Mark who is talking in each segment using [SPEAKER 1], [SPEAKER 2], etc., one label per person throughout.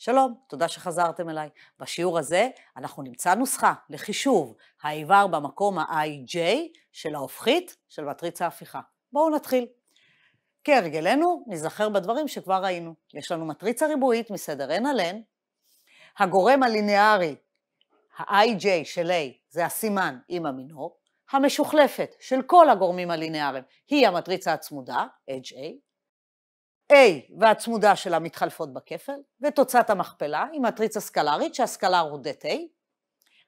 [SPEAKER 1] שלום, תודה שחזרתם אליי. בשיעור הזה אנחנו נמצא נוסחה לחישוב האיבר במקום ה-IJ של ההופכית של מטריצה הפיכה. בואו נתחיל. כהרגלנו, נזכר בדברים שכבר ראינו. יש לנו מטריצה ריבועית מסדר n על n, הגורם הליניארי, ה-IJ של A, זה הסימן עם המינור, המשוכלפת של כל הגורמים הליניאריים היא המטריצה הצמודה, HA, A והצמודה שלה מתחלפות בכפל, ותוצאת המכפלה היא מטריצה סקלרית שהסקלר הוא דת A.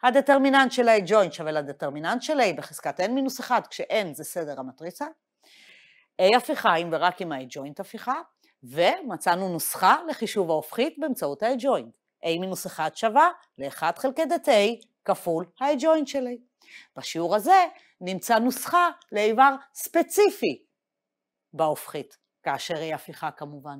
[SPEAKER 1] הדטרמיננט של A-joint שווה לדטרמיננט של A בחזקת n מינוס 1, כש-n זה סדר המטריצה. A הפיכה אם ורק אם ה-joint הפיכה, ומצאנו נוסחה לחישוב ההופכית באמצעות ה-joint. A מינוס 1 שווה ל-1 חלקי דת A כפול ה-joint של A. בשיעור הזה נמצא נוסחה לאיבר ספציפי בהופכית. כאשר היא הפיכה כמובן.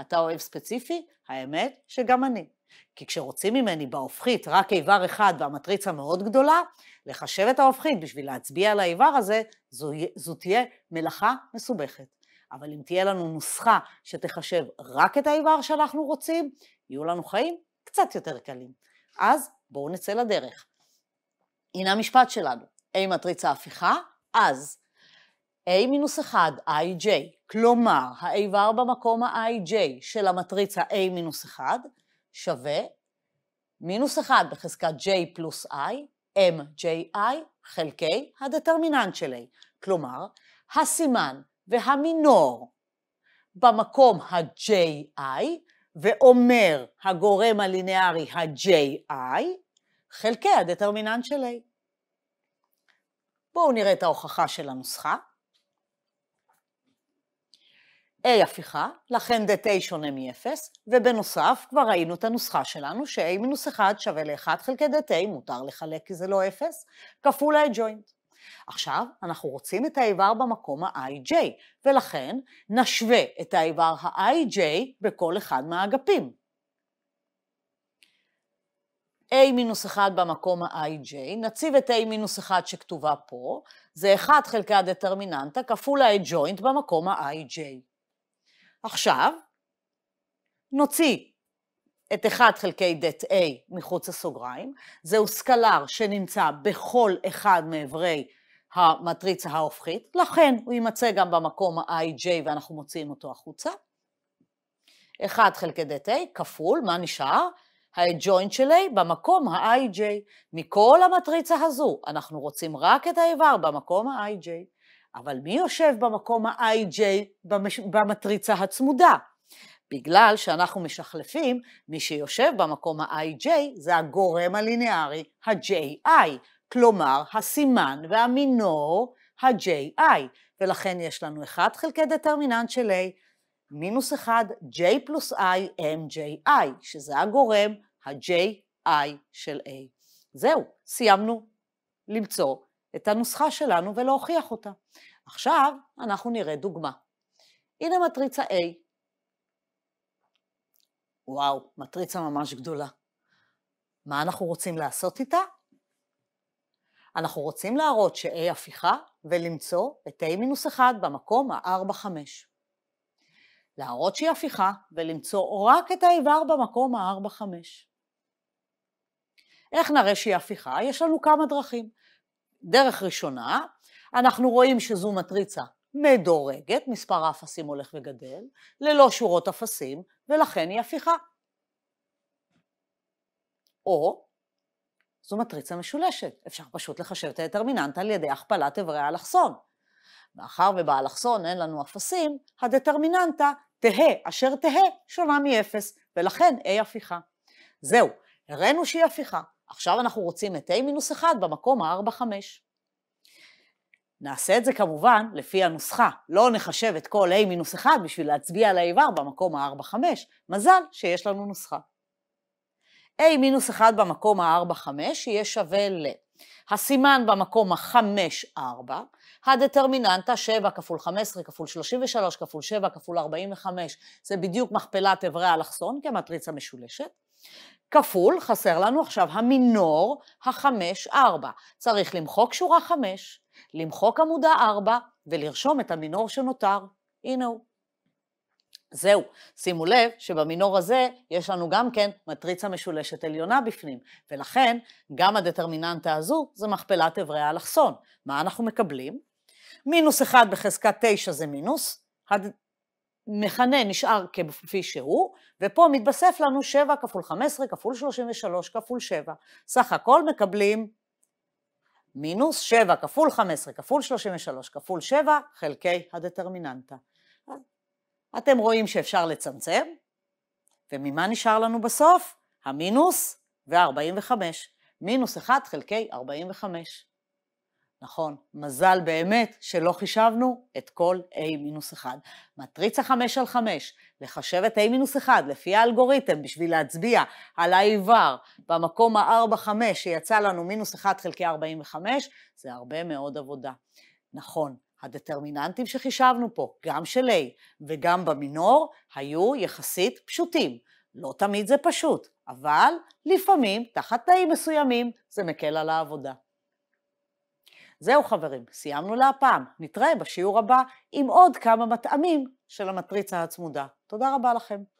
[SPEAKER 1] אתה אוהב ספציפי? האמת שגם אני. כי כשרוצים ממני בהופכית רק איבר אחד והמטריצה מאוד גדולה, לחשב את ההופכית בשביל להצביע על האיבר הזה, זו, זו תהיה מלאכה מסובכת. אבל אם תהיה לנו נוסחה שתחשב רק את האיבר שאנחנו רוצים, יהיו לנו חיים קצת יותר קלים. אז בואו נצא לדרך. הנה המשפט שלנו, A מטריצה הפיכה, אז. a-1, ij, כלומר, האיבר במקום ה-ij של המטריצה a-1 שווה מינוס 1 בחזקת j פלוס i, mji, חלקי הדטרמיננט של a. כלומר, הסימן והמינור במקום ה-ji, ואומר הגורם הלינארי ה-ji, חלקי הדטרמיננט של a. בואו נראה את ההוכחה של הנוסחה. A הפיכה, לכן דת A שונה מ-0, ובנוסף כבר ראינו את הנוסחה שלנו ש-a מינוס 1 שווה ל-1 חלקי דת A, מותר לחלק כי זה לא 0, כפול ה-adjoint. עכשיו אנחנו רוצים את האיבר במקום ה-ij, ולכן נשווה את האיבר ה-ij בכל אחד מהאגפים. a מינוס 1 במקום ה-ij, נציב את a מינוס 1 שכתובה פה, זה 1 חלקי הדטרמיננטה כפול ה-adjoint במקום ה-ij. עכשיו, נוציא את 1 חלקי דת A מחוץ לסוגריים, זהו סקלר שנמצא בכל אחד מאיברי המטריצה ההופכית, לכן הוא יימצא גם במקום ה-IJ ואנחנו מוציאים אותו החוצה. 1 חלקי דת A כפול, מה נשאר? ה-adjoint של A במקום ה-IJ. מכל המטריצה הזו אנחנו רוצים רק את האיבר במקום ה-IJ. אבל מי יושב במקום ה-IJ במש... במטריצה הצמודה? בגלל שאנחנו משחלפים, מי שיושב במקום ה-IJ זה הגורם הלינארי, ה-JI, כלומר הסימן והמינור ה-JI, ולכן יש לנו 1 חלקי דטרמיננט של A, מינוס 1, J פלוס I, MJI, שזה הגורם ה-JI של A. זהו, סיימנו למצוא את הנוסחה שלנו ולהוכיח אותה. עכשיו אנחנו נראה דוגמה. הנה מטריצה A. וואו, מטריצה ממש גדולה. מה אנחנו רוצים לעשות איתה? אנחנו רוצים להראות ש-A הפיכה ולמצוא את A מינוס 1 במקום ה-4-5. להראות שהיא הפיכה ולמצוא רק את האיבר במקום ה-4-5. איך נראה שהיא הפיכה? יש לנו כמה דרכים. דרך ראשונה, אנחנו רואים שזו מטריצה מדורגת, מספר האפסים הולך וגדל, ללא שורות אפסים, ולכן היא הפיכה. או זו מטריצה משולשת, אפשר פשוט לחשב את הדטרמיננט על ידי הכפלת אברי האלכסון. מאחר ובאלכסון אין לנו אפסים, הדטרמיננטה תהא אשר תהא שונה מאפס, ולכן A הפיכה. זהו, הראינו שהיא הפיכה. עכשיו אנחנו רוצים את a מינוס 1 במקום ה-4-5. נעשה את זה כמובן לפי הנוסחה, לא נחשב את כל a מינוס 1 בשביל להצביע על האיבר במקום ה-4-5, מזל שיש לנו נוסחה. a מינוס 1 במקום ה-4-5 יהיה שווה ל... הסימן במקום ה-5-4, הדטרמיננטה 7 כפול 15 כפול 33 כפול 7 כפול 45, זה בדיוק מכפלת אברי האלכסון כמטריצה משולשת. כפול, חסר לנו עכשיו המינור החמש-ארבע. צריך למחוק שורה חמש, למחוק עמודה ארבע, ולרשום את המינור שנותר. הנה הוא. זהו, שימו לב שבמינור הזה יש לנו גם כן מטריצה משולשת עליונה בפנים, ולכן גם הדטרמיננטה הזו זה מכפלת אברי האלכסון. מה אנחנו מקבלים? מינוס 1 בחזקת 9 זה מינוס, מכנה נשאר כפי שהוא, ופה מתווסף לנו 7 כפול 15 כפול 33 כפול 7. סך הכל מקבלים מינוס 7 כפול 15 כפול 33 כפול 7 חלקי הדטרמיננטה. אתם רואים שאפשר לצמצם, וממה נשאר לנו בסוף? המינוס ו-45. מינוס 1 חלקי 45. נכון, מזל באמת שלא חישבנו את כל A-1. מינוס מטריצה 5 על 5, לחשב את A-1 מינוס לפי האלגוריתם בשביל להצביע על האיבר במקום ה-4-5 שיצא לנו מינוס 1 חלקי 45, זה הרבה מאוד עבודה. נכון, הדטרמיננטים שחישבנו פה, גם של A וגם במינור, היו יחסית פשוטים. לא תמיד זה פשוט, אבל לפעמים, תחת תנאים מסוימים, זה מקל על העבודה. זהו חברים, סיימנו להפעם. נתראה בשיעור הבא עם עוד כמה מטעמים של המטריצה הצמודה. תודה רבה לכם.